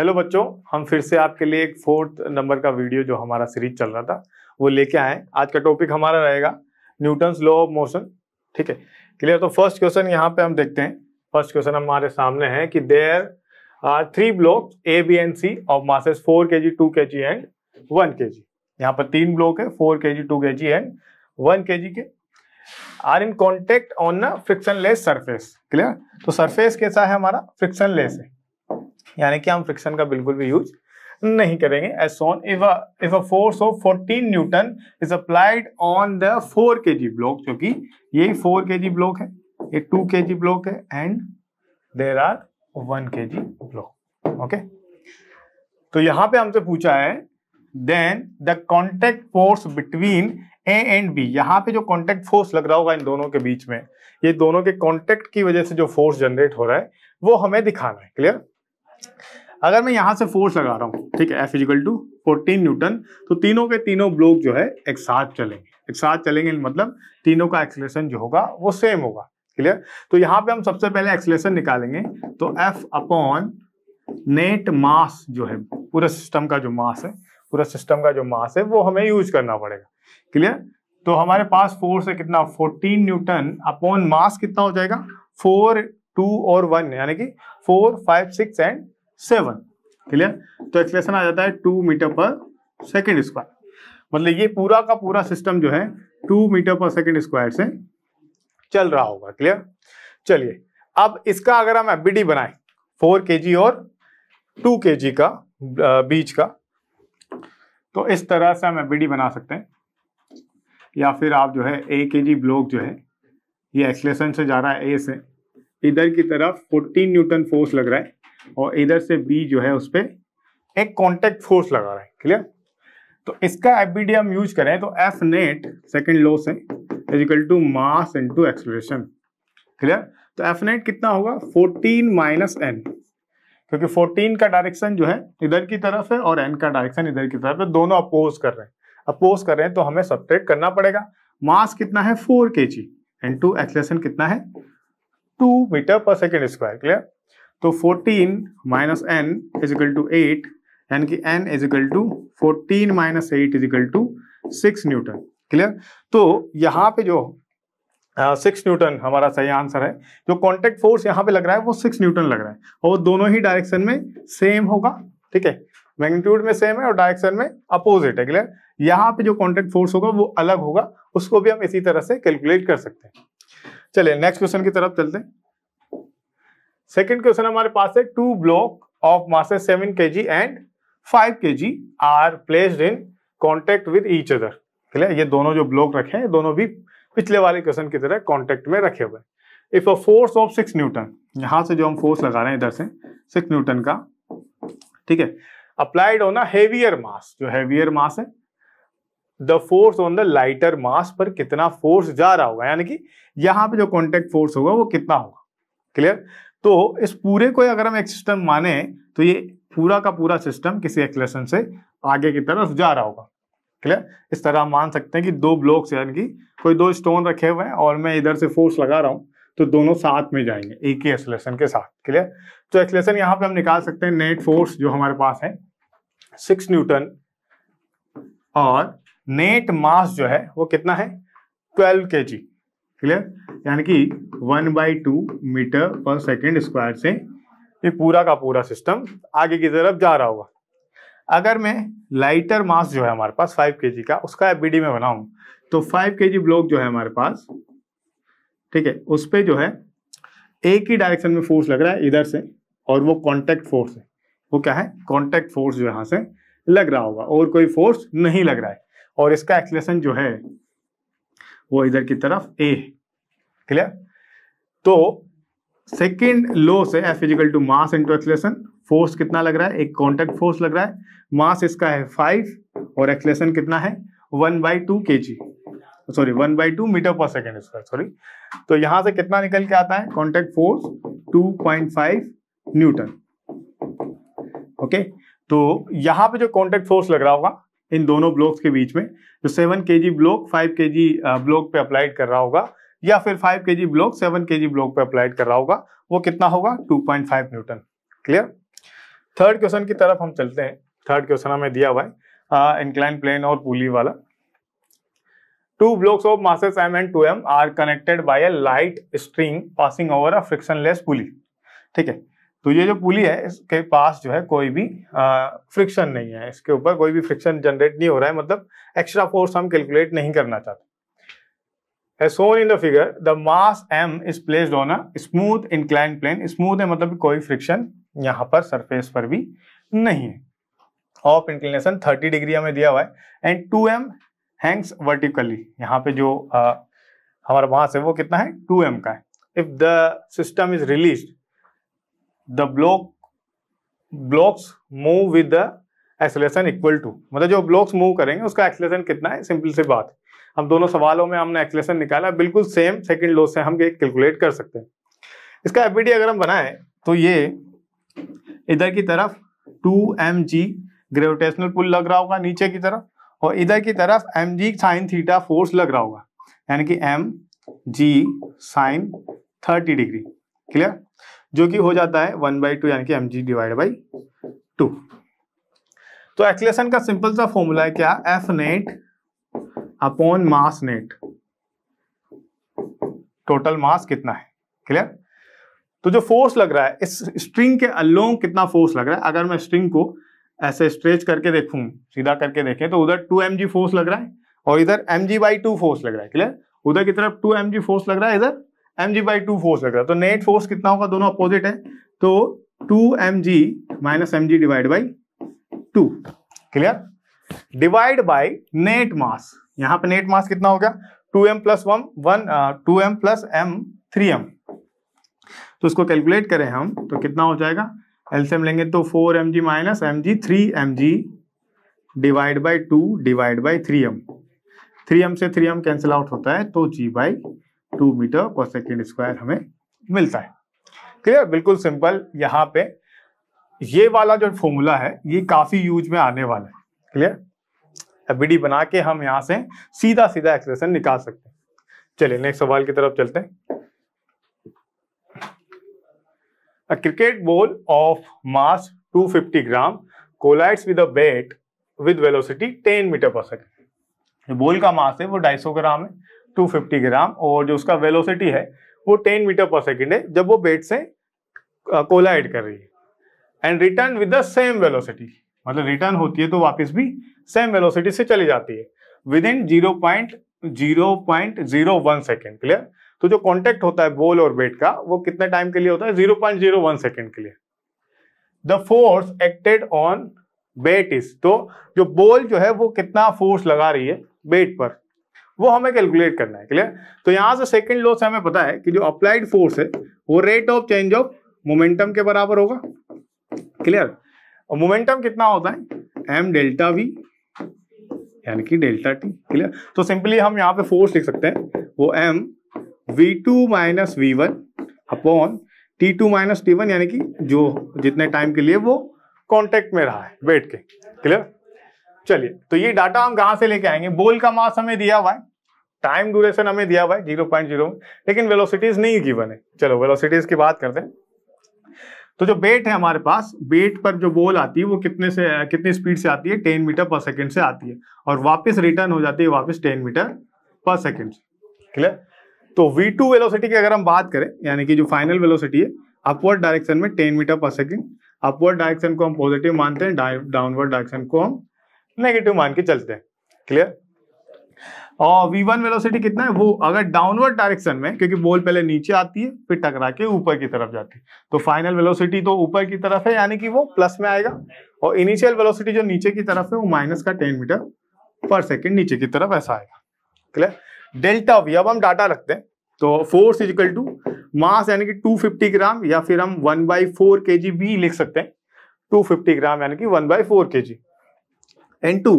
Hello बच्चों हम फिर से आपके लिए एक फोर्थ नंबर का वीडियो जो हमारा सीरीज चल रहा था वो लेके आए आज का टॉपिक हमारा रहेगा न्यूटन लॉ ऑफ मोशन ठीक है क्लियर तो फर्स्ट क्वेश्चन यहाँ पे हम देखते हैं फर्स्ट क्वेश्चन हमारे सामने है कि there are three block A B and C of masses four के G to K G and one K जी यहाँ पर तीन ब्लॉक है फोर के G to K G and one K G के are in contact on frictionless surface clear तो surface कैसा है हमारा फ्रिक्शन लेस है यानी कि हम फ्रिक्शन का बिल्कुल भी यूज नहीं करेंगे as soon if a force of fourteen newton is applied on the K G block जो कि ये के जी ब्लॉक है ये टू के जी ब्लॉक है and there are one K G block okay तो यहां पे हमसे पूछा है then the contact force between A and B यहां पे जो कॉन्टेक्ट फोर्स लग रहा होगा इन दोनों के बीच में ये दोनों के कॉन्टेक्ट की वजह से जो फोर्स जनरेट हो रहा है वो हमें दिखाना है क्लियर अगर मैं यहां से फोर्स लगा रहा हूं ठीक है F is equal to fourteen newton तो तीनों के तीनों ब्लॉक जो है एक साथ चलेंगे एक साथ चलेंगे मतलब तीनों का एक्सलेशन जो होगा वो सेम होगा क्लियर तो यहाँ पे हम सबसे पहले एक्सलेशन निकालेंगे तो एफ अपॉन नेट मास जो है पूरा सिस्टम का जो मास है पूरा सिस्टम का जो मास है वो हमें यूज करना पड़ेगा क्लियर तो हमारे पास फोर्स है कितना फोर्टीन न्यूटन अपॉन मास कितना हो जाएगा फोर टू और वन यानी कि four five six and seven clear तो एक्सलेशन आ जाता है two metre per second square मतलब ये पूरा का पूरा सिस्टम जो है two metre per second square से चल रहा होगा क्लियर चलिए अब इसका अगर हम एफ बनाए फोर के और टू के का बीच का तो इस तरह से हम एफ बना सकते हैं या फिर आप जो है ए के ब्लॉक जो है ये एक्सलेशन से जा रहा है ए से इधर की तरफ 14 न्यूटन फोर्स लग रहा है और इधर से बी जो है उस पर एक कॉन्टेक्ट फोर्स लगा रहा है क्लियर तो इसका एफ हम यूज करें तो एफ नेट सेकेंड लो से is equal to mass into acceleration clear तो एफ नेट कितना होगा 14 माइनस एन क्योंकि 14 का डायरेक्शन जो है इधर की तरफ है और एन का डायरेक्शन इधर की तरफ है दोनों अपोज कर रहे हैं अपोज कर रहे हैं तो हमें सब्ट्रैक्ट करना पड़ेगा मास कितना है फोर के जी टू एक्सलेशन कितना है two metre per second square clear तो fourteen minus N is equal to eight यानी कि N is equal to fourteen minus eight is equal to six newton clear तो यहाँ पे जो सिक्स न्यूटन हमारा सही आंसर है जो कॉन्टेक्ट फोर्स यहाँ पे लग रहा है वो सिक्स न्यूटन लग रहा है और वो दोनों ही डायरेक्शन में सेम होगा ठीक है मैग्नीट्यूड में सेम है और डायरेक्शन में अपोजिट है क्लियर यहाँ पे जो कॉन्टेक्ट फोर्स होगा वो अलग होगा उसको भी हम इसी तरह से कैलकुलेट कर सकते हैं चलिए नेक्स्ट क्वेश्चन की तरफ चलते सेकेंड क्वेश्चन हमारे पास है two block of masses seven K G and five K G are placed in contact with each other clear ये दोनों जो ब्लॉक रखे हैं दोनों भी पिछले वाले क्वेश्चन की तरह कॉन्टेक्ट में रखे हुए if a force of six newton यहां से जो हम फोर्स लगा रहे हैं इधर से सिक्स न्यूटन का ठीक है अप्लाइड होना हेवियर मास जो हेवियर मास है the force on the lighter mass पर कितना फोर्स जा रहा होगा यानी कि यहां पे जो कॉन्टेक्ट फोर्स होगा वो कितना होगा क्लियर तो इस पूरे को अगर हम एक सिस्टम माने तो ये पूरा का पूरा सिस्टम किसी एक्सलेशन से आगे की तरफ जा रहा होगा क्लियर इस तरह मान सकते हैं कि दो ब्लॉक्स यानी कि कोई दो स्टोन रखे हुए हैं और मैं इधर से फोर्स लगा रहा हूँ तो दोनों साथ में जाएंगे एक ही एक्सलेशन के साथ क्लियर तो एक्सलेशन यहाँ पे हम निकाल सकते हैं नेट फोर्स जो हमारे पास है सिक्स न्यूटन और नेट मास जो है वो कितना है ट्वेल्व के जी क्लियर यानी कि one by two metre per second square से ये पूरा का पूरा सिस्टम आगे की तरफ जा रहा होगा अगर मैं लाइटर मास जो है हमारे पास फाइव के जी का उसका एफ में बनाऊं तो फाइव के जी ब्लॉक जो है हमारे पास ठीक है उस पर जो है एक ही डायरेक्शन में फोर्स लग रहा है इधर से और वो कॉन्टेक्ट फोर्स है वो क्या है कॉन्टेक्ट फोर्स जो यहाँ से लग रहा होगा और कोई फोर्स नहीं लग रहा है और इसका एक्सलेशन जो है वो इधर की तरफ ए क्लियर तो सेकेंड लो से F is equal to mass into acceleration force कितना लग रहा है एक कॉन्टेक्ट फोर्स लग रहा है मास इसका है फाइव और एक्सलेशन कितना है one by two K G sorry one by two metre per second square sorry तो यहां से कितना निकल के आता है contact force two point five newton okay तो यहां पे जो कॉन्टेक्ट फोर्स लग रहा होगा इन दोनों ब्लॉक्स के बीच में जो seven K G block five K G block पे अप्लाइड कर रहा होगा या फिर five K G block seven K G block पे अप्लाइड कर रहा होगा वो कितना होगा two point five newton clear third question की तरफ हम चलते हैं थर्ड क्वेश्चन हमें दिया हुआ है इंक्लाइन प्लेन और पुली वाला two blocks of masses m and two m are connected by a light string passing over a frictionless pulley ठीक है तो ये जो पुली है इसके पास जो है कोई भी फ्रिक्शन नहीं है इसके ऊपर कोई भी फ्रिक्शन जनरेट नहीं हो रहा है मतलब एक्स्ट्रा फोर्स हम कैलकुलेट नहीं करना चाहते so in the figure the mass m is placed on a smooth incline plane smooth है मतलब कोई फ्रिक्शन यहाँ पर सरफेस पर भी नहीं है ऑफ इंक्लिनेशन 30 डिग्री हमें दिया हुआ है एंड 2m हैंग्स वर्टिकली यहाँ पे जो आ, हमारा मास है वो कितना है 2m का है if the system is released the block blocks move with the acceleration equal to मतलब जो ब्लॉक्स मूव करेंगे उसका एक्सलेशन कितना है सिंपल सी बात हम दोनों सवालों में हमने acceleration निकाला बिल्कुल same second law से हम कैलकुलेट कर सकते हैं इसका एफ अगर हम बनाएं तो ये इधर की तरफ two m g gravitational pull लग रहा होगा नीचे की तरफ और इधर की तरफ m g sine theta force लग रहा होगा यानी कि m g sine thirty degree clear जो कि हो जाता है वन बाई टू यानी कि m g divide by two तो एक्सलेशन का सिंपल सा फॉर्मूला है क्या F net upon mass net total mass कितना है क्लियर तो जो फोर्स लग रहा है इस स्ट्रिंग के अलोंग कितना फोर्स लग रहा है अगर मैं स्ट्रिंग को ऐसे स्ट्रेच करके देखूं सीधा करके देखें तो उधर टू एम फोर्स लग रहा है और इधर m g by two force लग रहा है क्लियर उधर की तरफ टू एम जी फोर्स लग रहा है इधर m g by two force लग रहा है तो नेट फोर्स कितना होगा दोनों अपोजिट है तो two m g minus m g divide by two clear divide by net mass यहां पे नेट मास कितना हो गया two m plus one one two m plus m three m तो इसको कैलकुलेट करें हम तो कितना हो जाएगा एलसीएम लेंगे तो four m g minus m g three m g divide by two divide by three m three m से थ्री एम कैंसिल आउट होता है तो g by two metre per second square हमें मिलता है क्लियर बिल्कुल सिंपल यहाँ पे ये वाला जो फॉर्मूला है ये काफी यूज में आने वाला है क्लियर एबीडी बना के हम यहाँ से सीधा सीधा एक्सप्रेशन निकाल सकते हैं चलिए नेक्स्ट सवाल की तरफ चलते हैं A cricket ball of mass 250 gram collides with a bat with velocity 10 meter per second. जो बॉल का मास है वो 250 ग्राम है 250 ग्राम और जो उसका वेलोसिटी है वो 10 मीटर पर सेकेंड है जब वो बेट से कोलाइड कर रही है and return with the same velocity मतलब रिटर्न होती है तो वापस भी सेम वेलोसिटी से चली जाती है within zero point zero point zero one second clear तो जो कॉन्टेक्ट होता है बॉल और बेट का वो कितने टाइम के लिए होता है zero point zero one second के लिए the force acted on bat is तो जो बॉल जो है वो कितना फोर्स लगा रही है बेट पर वो हमें कैलकुलेट करना है क्लियर तो यहाँ से सेकंड लॉ से हमें पता है कि जो अप्लाइड फोर्स है वो rate of change of momentum के बराबर होगा क्लियर और मोमेंटम कितना होता है एम डेल्टा वी यानी कि डेल्टा टी क्लियर तो सिंपली हम यहाँ पे फोर्स लिख सकते हैं वो m v two minus v one upon t two minus t one यानी कि जो जितने टाइम के लिए वो कॉन्टेक्ट में रहा है वेट के क्लियर चलिए तो ये डाटा हम कहाँ से लेके आएंगे बोल का मास हमें दिया हुआ है टाइम ड्यूरेशन हमें दिया हुआ है जीरो पॉइंट जीरो लेकिन वेलोसिटीज नहीं गिवन है चलो वेलोसिटीज की बात करते हैं तो जो बेट है हमारे पास बेट पर जो बोल आती है वो कितने से कितनी स्पीड से आती है टेन मीटर पर सेकेंड से आती है और वापस रिटर्न हो जाती है वापस टेन मीटर पर सेकेंड से क्लियर तो वी टू वेलोसिटी की अगर हम बात करें यानी कि जो फाइनल वेलोसिटी है अपवर्ड डायरेक्शन में ten metre per second upward direction को हम पॉजिटिव मानते हैं डाउनवर्ड डायरेक्शन को हम नेगेटिव मान के चलते हैं क्लियर और v1 वेलोसिटी कितना है वो अगर डाउनवर्ड डायरेक्शन में क्योंकि बॉल पहले नीचे आती है फिर टकरा के ऊपर की तरफ जाती है तो फाइनल वेलोसिटी तो ऊपर की तरफ है यानी कि वो प्लस में आएगा और इनिशियल वेलोसिटी जो नीचे की तरफ है वो माइनस का टेन मीटर पर सेकेंड नीचे की तरफ ऐसा आएगा क्लियर डेल्टा वी अब हम डाटा रखते हैं तो फोर्स इजिकल टू मास यानी कि 250 ग्राम या फिर हम वन बाई फोर के जी भी लिख सकते हैं 250 ग्राम यानी कि वन बाई फोर के g into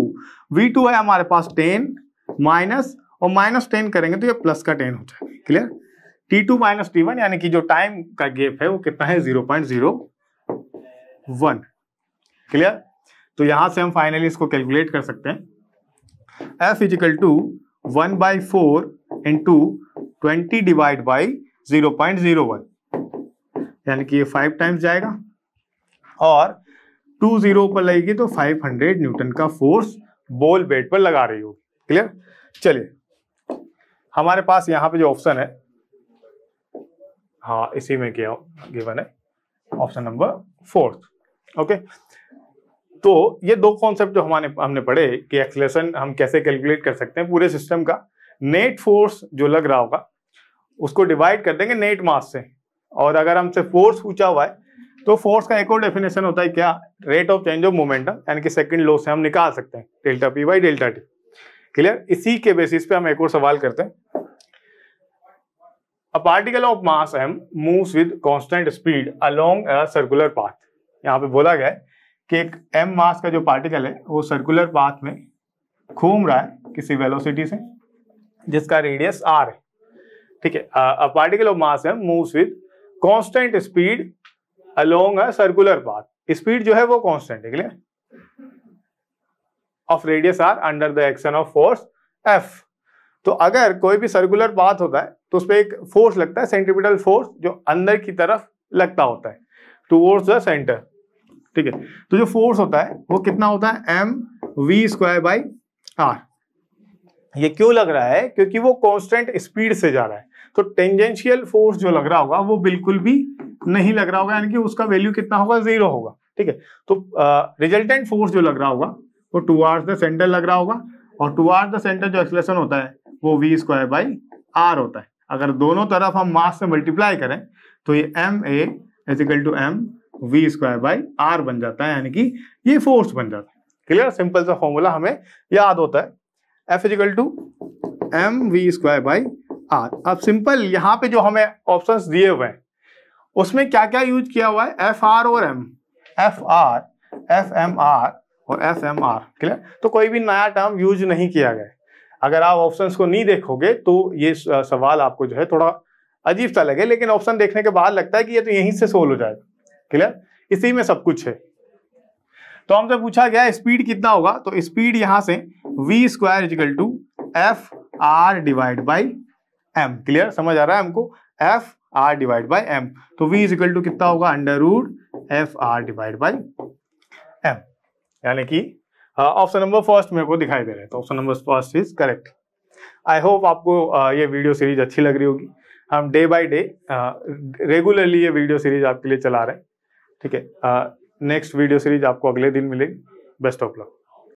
v two है हमारे पास टेन माइनस और माइनस टेन करेंगे तो ये प्लस का टेन हो जाएगा clear t two minus t one यानी कि जो टाइम का गेप है वो कितना है zero point zero one clear तो यहां से हम फाइनली इसको कैलकुलेट कर सकते हैं F is equal to one by four to twenty divide by zero point zero one यानी कि ये फाइव टाइम्स जाएगा और टू जीरो पर लगेगी तो फाइव हंड्रेड न्यूटन का फोर्स बोल बेट पर लगा रही होगी क्लियर चलिए हमारे पास यहाँ पे जो ऑप्शन है हाँ इसी में क्या गिवन है ऑप्शन नंबर फोर्थ ओके तो ये दो कॉन्सेप्ट जो हमारे हमने पढ़े कि एक्सलेशन हम कैसे कैलकुलेट कर सकते हैं पूरे सिस्टम का नेट फोर्स जो लग रहा होगा उसको डिवाइड कर देंगे नेट मास से और अगर हमसे फोर्स पूछा हुआ है तो फोर्स का एक और डेफिनेशन होता है क्या rate of change of momentum यानी कि सेकंड लॉ से हम निकाल सकते हैं delta p by delta t clear इसी के बेसिस पे हम एक और सवाल करते हैं a particle of mass m moves with constant speed along a circular path यहाँ पे बोला गया है कि एक एम मास का जो पार्टिकल है वो सर्कुलर पाथ में घूम रहा है किसी वेलोसिटी से जिसका रेडियस आर है ठीक है a particle of mass m moves with constant speed along a circular path speed जो है वो कॉन्स्टेंट है clear of radius r under the action of force F तो अगर कोई भी सर्कुलर बात होता है तो उस पर एक फोर्स लगता है सेंट्रीपिटल फोर्स जो अंदर की तरफ लगता होता है टूवर्ड्स द सेंटर ठीक है तो जो फोर्स होता है वो कितना होता है m v square by r ये क्यों लग रहा है क्योंकि वो कांस्टेंट स्पीड से जा रहा है तो टेंजेंशियल फोर्स जो लग रहा होगा वो बिल्कुल भी नहीं लग रहा होगा यानी कि उसका वैल्यू कितना होगा जीरो होगा ठीक है तो रिजल्टेंट uh, फोर्स जो लग रहा होगा टू टूआर्स द सेंटर लग रहा होगा और टूआर्स द सेंटर जो एक्सलेशन होता है वो वी स्क्वायर बाई आर होता है अगर दोनों तरफ हम मास से मल्टीप्लाई करें तो ये m a to m v square by r बन जाता है यानी कि ये फोर्स बन जाता है क्लियर सिंपल सा फॉर्मूला हमें याद होता है F is equal to m v square by r अब सिंपल यहाँ पे जो हमें ऑप्शन दिए हुए हैं उसमें क्या क्या यूज किया हुआ है एफ आर और m F r F m r और एफ एम आर क्लियर तो कोई भी नया टर्म यूज नहीं किया गया अगर आप ऑप्शन को नहीं देखोगे तो ये सवाल आपको जो है थोड़ा अजीब सा लगे लेकिन ऑप्शन देखने के बाद लगता है कि ये तो यहीं से सोल्व हो जाएगा क्लियर इसी में सब कुछ है तो हमसे पूछा गया स्पीड कितना होगा तो स्पीड यहां से v square equal to F r divide by m clear समझ आ रहा है हमको F r divide by m तो वी इजिकल टू कितना होगा under root F r divide by m यानी कि ऑप्शन नंबर फर्स्ट मेरे को दिखाई दे रहा है तो option number first is correct I hope आपको ये वीडियो सीरीज अच्छी लग रही होगी हम डे बाय डे रेगुलरली ये वीडियो सीरीज आपके लिए चला रहे हैं ठीक है नेक्स्ट वीडियो सीरीज आपको अगले दिन मिलेगी बेस्ट ऑफ लक